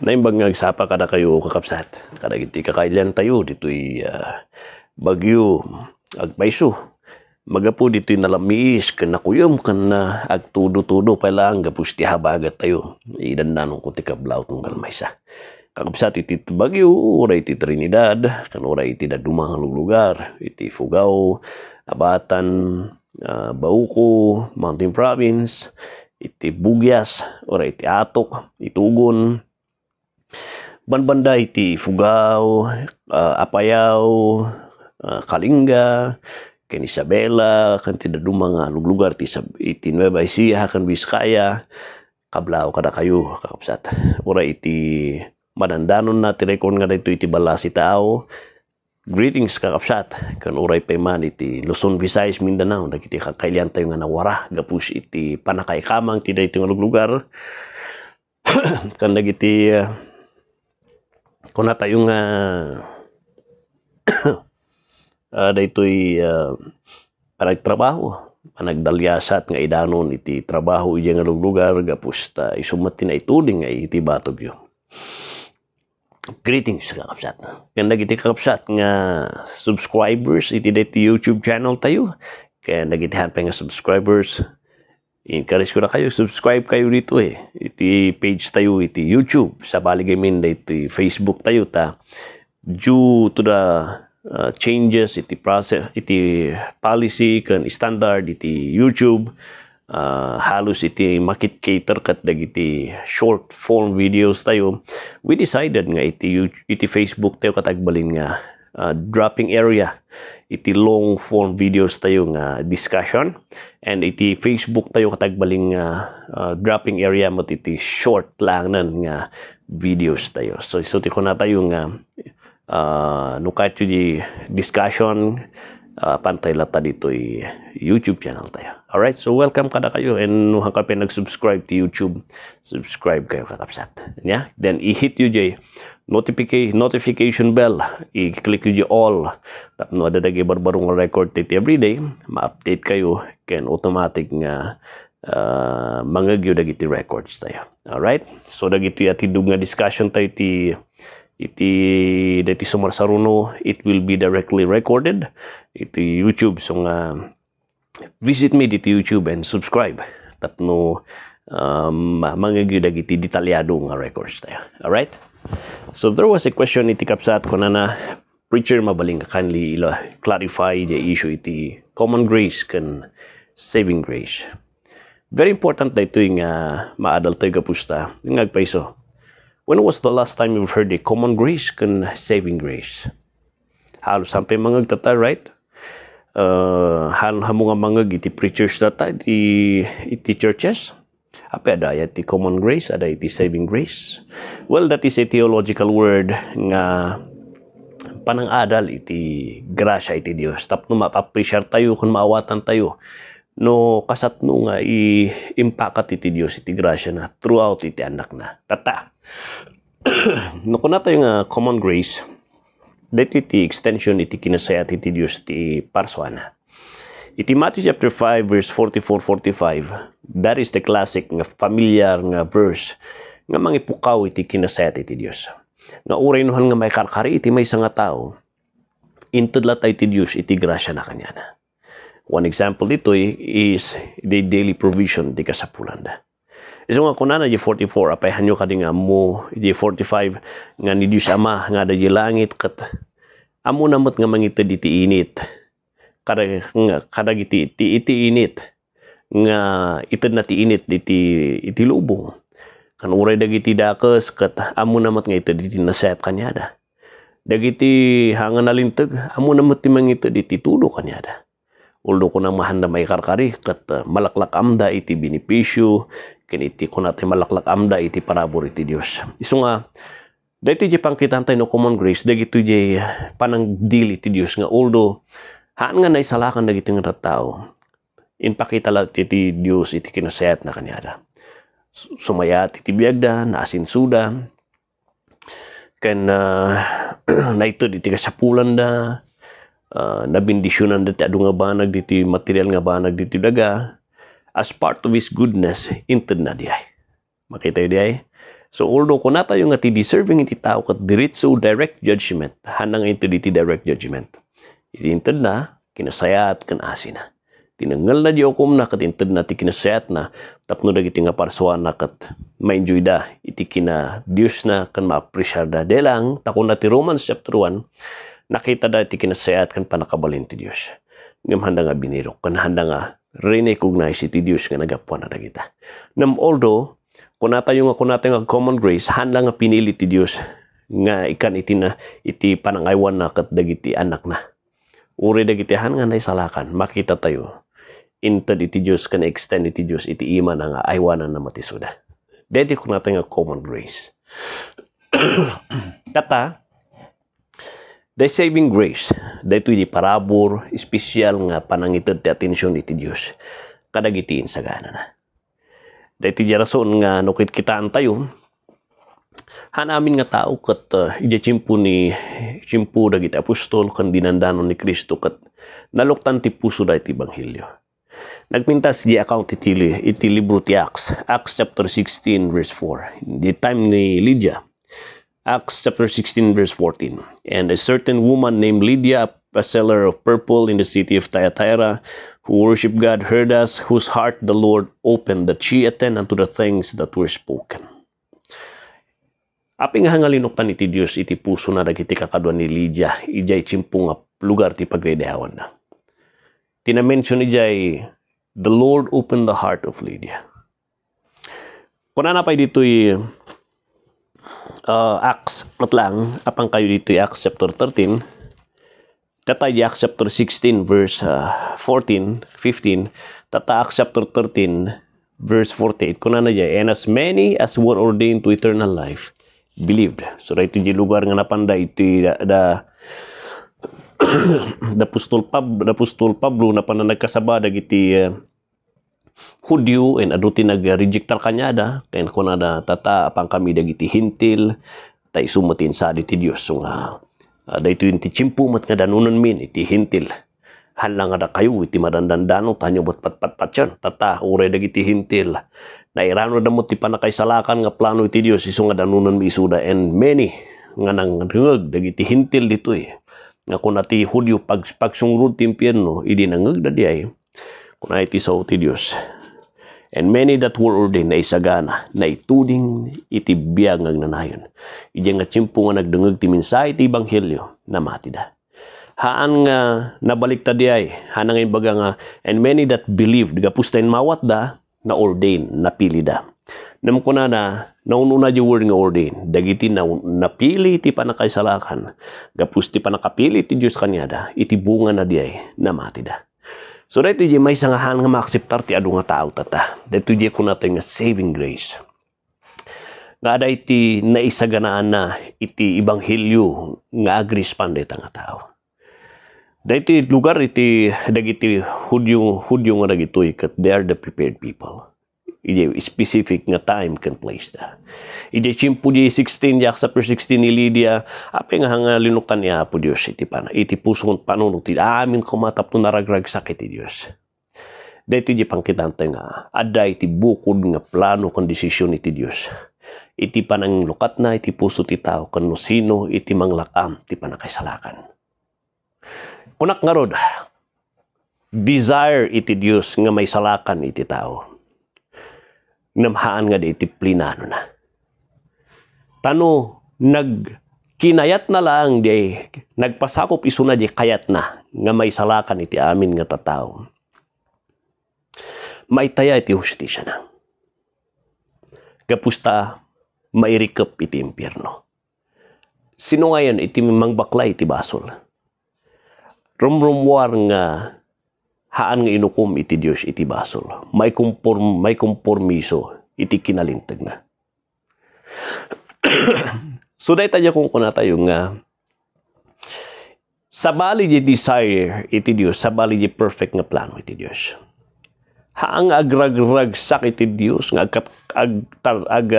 Naimbag nga agsapa kada kayo kakapsat. Kada iti kakailan tayo dito uh, ah, bagyo agpaiso. Magapo dito'y nalamiis kan nakuyom kan na agtudo-tudo pala ang gapusti habagat tayo. Idandanong ko ti kablaw tong maysa Kakapsat iti bagyo, ura iti Trinidad, kan ura iti dadumang lugar, iti Fugao, Abatan, uh, ah, Bauco, Mountain Province, iti Bugyas, ura iti Atok, itugon, Banbanda ti Fugao, uh, ah, Apayao, uh, ah, Kalinga, ken Isabela, ken ti daduma nga luglugar ti, iti Nueva Ecija, kan Biskaya, kablao kada kayo kakapsat. Ura iti madandanon na ti rekon nga dito iti balasi tao, Greetings kakapsat, kan uray pa man iti Luzon, Visayas, Mindanao, dagiti kakailian tayo nga nawara, gapus iti panakaikamang ti dayto nga luglugar. kan dagiti uh, ko na tayong uh, ah, uh, daytoy uh, panagtrabaho panagdalyasat nga idanon iti trabaho iya nga lugar gapusta isumat ti naituding nga iti batog yo greetings kakapsat kanda iti kakapsat nga subscribers iti daytoy YouTube channel tayo kaya nagitihan pa nga subscribers encourage ko na kayo, subscribe kayo dito eh. Iti page tayo, iti YouTube. Sa baligay min iti Facebook tayo ta. Due to the uh, changes, iti process, iti policy, kan standard, iti YouTube. Uh, halos iti market cater kat dagiti short form videos tayo. We decided nga iti, iti Facebook tayo katagbalin nga uh, dropping area iti long form videos tayo nga uh, discussion and iti Facebook tayo katagbaling uh, uh, dropping area mo iti short lang nan nga videos tayo so ti ko na tayo nga uh, nukatyo di discussion uh, pantay lata dito i YouTube channel tayo alright so welcome kada kayo and nuhang ka nag-subscribe to YouTube subscribe kayo kakapsat yeah? then i-hit you Jay notification notification bell i-click niyo all tapno ada dagay barbarong record titi everyday ma-update kayo can automatic nga uh, ah, mga dagiti records tayo all right so dagiti atidog nga discussion tayo ti iti dati sumarsaruno it will be directly recorded iti YouTube so nga visit me dito YouTube and subscribe tapno um, mangyagyo iti detalyado nga records tayo. Alright? So, there was a question iti kapsat ko na na, preacher, mabaling ka kindly ila, clarify the issue iti common grace kan saving grace. Very important na ito yung uh, maadal tayo kapusta. Yung nagpaiso, when was the last time you've heard the common grace kan saving grace? Halos sampai mangagtata, right? Uh, hal hamunga mangag iti preachers data iti, iti churches Ape ada aday ti common grace, ada iti saving grace. Well, that is a theological word nga panangadal iti grasya iti Dios. Tapno ma-appreciate tayo kung maawatan tayo no kasatno nga i-impakat iti Dios iti grasya na throughout iti anak na. Tata. no kuna tayo nga common grace, dito iti extension iti kinasaya iti Dios iti parsoana. Iti Matthew chapter 5 verse 44-45, that is the classic nga familiar nga verse nga mangipukaw iti kinasayat iti Dios. Nga uray nga may karkari iti may nga tao, intudlat iti Dios iti grasya na kanya na. One example dito is the daily provision di kasapulan da. Isang nga kunana di 44, apayhan nyo ka nga mo, di 45, nga ni Dios Ama, nga da langit, kat amo namot nga mangitad iti init, kada nga karag iti iti, iti init nga ited na ti init iti iti lubong kan uray dagiti dakes ket amo namat nga ited iti naset kanyada dagiti hangan nalinteg amo namat ti mangited iti tulo kanyada Uldo ko na mahanda may karkari kat uh, malaklak amda iti binipisyo ken iti kunati malaklak amda iti parabor iti Dios. Isu nga dahito jay pangkitaan tayo no common grace, dagiti jay panangdili ti Dios nga although Haan nga naisalakan na nga tao. Inpakita la iti Dios iti kinasayat na kanyada. Sumaya iti biyagda, naasinsuda, ken uh, ah, naitod iti kasapulan da, uh, nabindisyonan dati adu nga banag diti material nga banag diti daga as part of his goodness inted na diay makita yun diay so although kung na tayo nga ti deserving iti tao kat diritso direct judgment hanang ito diti direct judgment Itintad na, kinasayat, kanasi na. Tinanggal na di okom na, katintad na, ti kinasayat na, tapno na giti nga parsuan na, kat ma-enjoy da, iti kina Diyos na, kan ma-appreciar da. De lang, tako na ti Romans chapter 1, nakita da iti kinasayat, kan panakabalin ti Diyos. Ngam handa nga binirok, kan handa nga recognize iti Diyos nga nagapuan na kita. Nam although, kunata yung nga kunata nga common grace, handa nga pinili ti Diyos nga ikan iti na iti panangaywan na kat dagiti anak na Uri dagitihan nga salakan makita tayo. Inted iti Diyos, kan extend iti Diyos, iti ima na nga, aywanan na matisuda. Deti ko natin nga common grace. Kata, the saving grace, dito di parabor, special nga panangitad ti atensyon iti Dios kadagitiin sa gana na. Dito di rason nga nukit kitaan tayo, Hanamin nga tao kat uh, chimpu ni chimpo dagiti apostol kan dinandanon ni Kristo kat naluktan ti puso da iti Ebanghelyo. Nagpintas di account iti, iti libro ti Acts, Acts chapter 16 verse 4, the time ni Lydia, Acts chapter 16 verse 14, and a certain woman named Lydia, a seller of purple in the city of Thyatira, who worshiped God, heard us, whose heart the Lord opened, that she attend unto the things that were spoken. Aping hangalinuktan ti Dios iti puso na dagiti kakaduan ni Lydia, ijay chimpung lugar ti pagredehawan na. Tinamention ijay, the Lord opened the heart of Lydia. Kuna na pa dito'y uh, Acts, matlang, apang kayo dito'y Acts chapter 13, uh, Tata Acts chapter 16 verse uh, 14, 15, Tata Acts chapter 13 verse 48. Kunan na dyan, And as many as were ordained to eternal life, believed. Saudara itu di lugar apa panda itu ada da pustol pab da pustol Pablo na pananda ada gitu ya, hudiu en aduti naga reject kanya ada en kon ada tata apang kami ada gitu hintil tai sumutin sa di Dios so nga ada itu inti cimpu mat nga nunun min iti hintil halang ada kayu iti madandandano tanyo buat pat pat tata ure ada gitu hintil na irano damot ti panakaisalakan nga plano iti Dios isu nga danunan mi isuda and many nga nang nangrengeg dagiti hintil ditoy nga kun ati Hudyo pag pagsungrod ti impyerno idi nangeg dadiay kun iti sao ti Dios and many that were ordained na isagana na ituding iti biyag nga nanayon. Idiyan nga tsimpo nga nagdungag ti minsay ti ebanghelyo na matida. Haan nga nabalik ta di ay, hanang imbaga nga, and many that believed, gapusta in mawat da, na ordain, napili da. Namkuna na, naununa di word nga ordain, dagiti na napili ti panakaisalakan, gapus ti panakapili ti Diyos kanya da, iti bunga na diay, namati da. So dito di may sangahan nga maakseptar ti adu nga tao tata. Dito di ko natin nga saving grace. Nga ada iti naisaganaan na iti ibanghilyo nga agrespan dito nga tao. Daiti lugar iti dagiti hudyo hudyo nga dagitoy ket they are the prepared people. Ije specific nga time can place da. Ije chimpu di 16 yak sa per 16 ni Lydia ape nga hanga linuktan ni Apo Dios iti pana iti puson panunot ti amin kumatap no naragrag sakit iti Dios. Daiti di pangkitante nga aday iti bukod nga plano kan desisyon iti Dios. Iti panang lukat na iti puso ti tao kan no sino iti manglakam ti panakaisalakan Unak nga rod, desire iti Dios nga may salakan iti tao. Namhaan nga di iti plinano na. Tano, nagkinayat na lang di, nagpasakop iso na di kayat na nga may salakan iti amin nga tatao. Maitaya iti hustisya na. Kapusta, mairikap iti impyerno. Sino ngayon iti mang bakla iti basol? Rumrumwar nga haan nga inukom iti Dios iti basol. May konform may kompormiso iti kinalintag na. so dahil tayo kung kuna tayo nga sabali di desire iti Dios, sa di perfect nga plano iti Dios. Haang agragragsak iti Dios nga agkat ag, ag,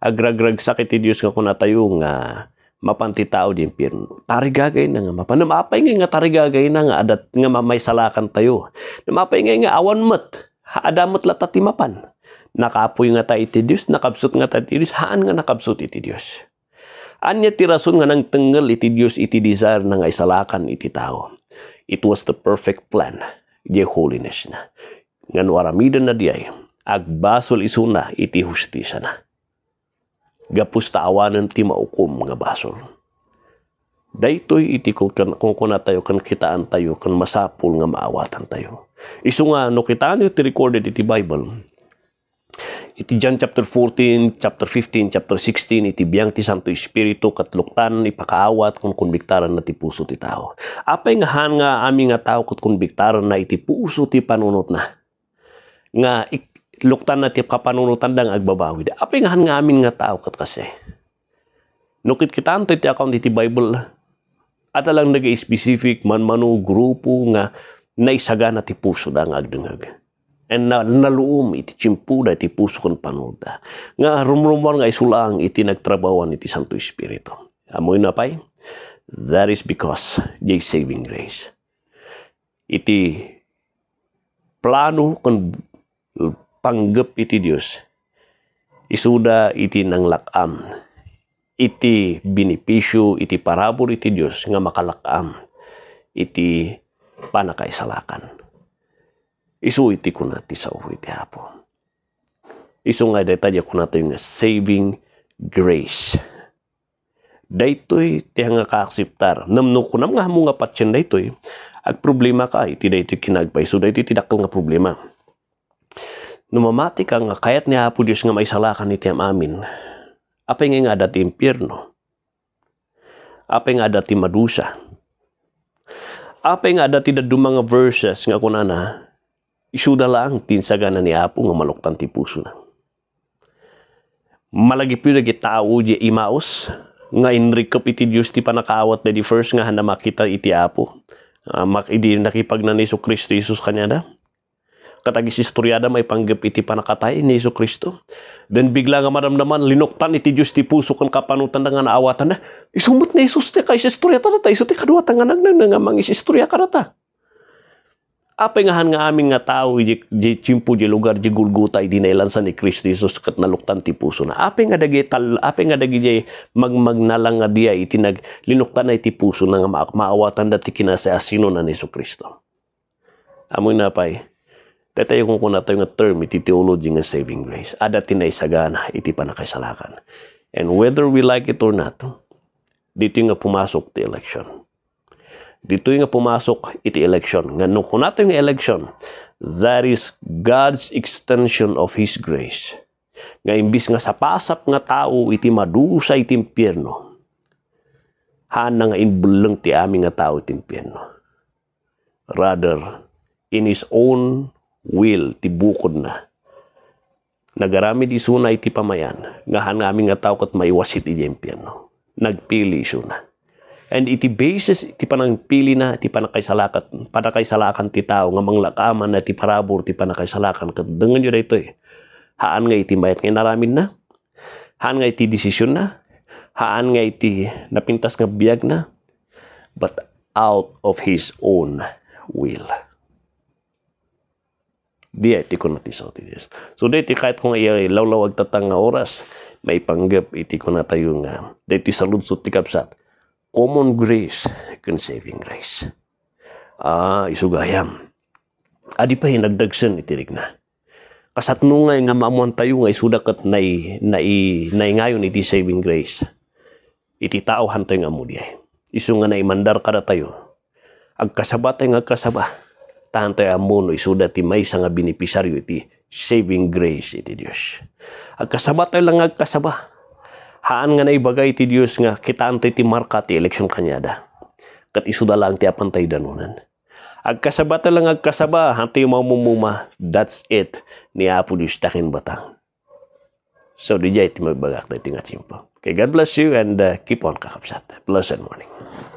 agragragsak iti Dios nga kuna tayo nga mapantitao di impyerno. Tarigagay na nga mapan. Namapay nga nga tarigagay na nga adat nga mamay salakan tayo. Namapay nga nga awan mat. Haadamot lata timapan. Nakapoy nga ta iti Diyos, nakabsot nga ta iti Diyos, haan nga nakabsot iti Diyos. Anya tirason nga nang tengel iti Diyos iti desire na nga isalakan iti tao. It was the perfect plan. Di holiness na. Nga nuaramidan na diay. Agbasol isuna iti justisya na gapustawanan ti maukom nga basol. Daytoy iti kung, kan, kung kuna tayo kan kitaan tayo kan masapul nga maawatan tayo. Isu nga no kitaan yo ti recorded iti Bible. Iti John chapter 14, chapter 15, chapter 16, iti biyang ti Santo Espiritu katluktan ipakaawat kung konbiktaran na ti puso ti tao. Apay nga han nga aming nga tao kat konbiktaran na iti puso ti panunot na. Nga ik luktan na ti kapanunutan dang agbabawi. Apay nga ngamin nga tao kat kasi. Nukit kita anto iti account iti Bible. At alang nag-specific man mano grupo nga naisaga na ti puso dang agdungag. And na, naluom iti chimpuda iti puso kon panoda. Nga rumrumon nga isulang iti nagtrabawan iti Santo Espiritu. Amoy na pa'y? That is because they saving grace. Iti plano kon panggap iti Dios isuda iti nanglakam iti binipisyo iti parabor iti Dios nga makalakam iti panakaisalakan isu iti kunati sa uwi iti hapon iso nga detalya ko na nga saving grace. Daytoy ti nga kaakseptar. Namno ko nga mo nga patsyan daytoy. Ag problema ka iti daytoy kinagpay. So daytoy tidakkel nga problema. Numamati ka nga kayat ni Apo Diyos nga maisalakan ni tiyam amin. Apay nga nga dati impyerno. Apay nga dati madusa. Apay nga dati daduma nga verses nga kunana isuda lang tinsagana ni Apo nga maluktan ti puso na. Malagi pila gitao di Imaos nga inrikop iti Diyos ti panakawat na di first nga na makita iti Apo. Uh, mak, nakipag na ni Kristo Jesus kanya na katagis istoryada may panggap iti panakatay ni Yesu Kristo. Then bigla nga madamdaman, linoktan iti Diyos ti puso kan kapanutan na nga naawatan na, isumot na Isus ti ka isistorya ta ta, iso ti kaduwa nga nagnang nga mang isistorya ka ta. Apengahan nga amin nga tao, di chimpo, di lugar, di gulguta, di nailansan ni Kristo Isus kat naluktan ti puso na. Ape nga dagi tal, ape nga dagi di magmagnalang nga diya, itinag, linuktan na iti puso na nga maawatan dati kinasa asino na ni Isu Kristo. Amoy na pa'y. Tetay kung kuna tayo nga term, iti theology nga saving grace. Ada na isagana, iti panakaisalakan. And whether we like it or not, dito nga pumasok ti election. Dito nga pumasok iti election. Nga nung kuna tayo nga election, that is God's extension of His grace. Nga imbis nga sa sapasap nga tao iti madusa iti impyerno, hana nga imbulang ti aming nga tao iti impyerno. Rather, in His own will ti bukod na. Nagarami di sunay ti pamayan, nga hanami nga tao kat maiwasit iti no? Nagpili suna. And iti basis iti panangpili na iti panakaisalakan, panakaisalakan ti tao nga manglakaman na ti parabor iti panakaisalakan kat dengan yun ito eh. Haan nga iti mayat nga naramin na, haan nga iti desisyon na, haan nga iti napintas nga biyag na, but out of his own will. Diya iti ko natisaw ti Diyos. So, dito kahit kung iya lawlawag tatang nga oras, may panggap iti ko na tayo nga. Dito sa lunsot ti kapsat. Common grace, kun saving grace. Ah, isugayam. Adi pa hinagdagsan itirig na. Kasatnungay nga maamuan tayo nga isudakat na na naingayon iti saving grace. Iti tao hantay nga mudi. Isu nga na imandar kada tayo. Agkasabatay nga kasaba tahan tayo amuno isuda ti may nga binipisaryo iti saving grace iti Dios. Agkasaba tayo lang agkasaba. Haan nga naibagay ti Dios nga kitaan tayo ti marka ti eleksyon kanyada. Kat isuda lang ti apantay danunan. Agkasaba tayo lang agkasaba, hanti mamumuma, that's it, ni Apo Dios takin batang. So, di jay ti magbagak tayo ti nga simpo. Okay, God bless you and uh, keep on kakapsat. Blessed morning.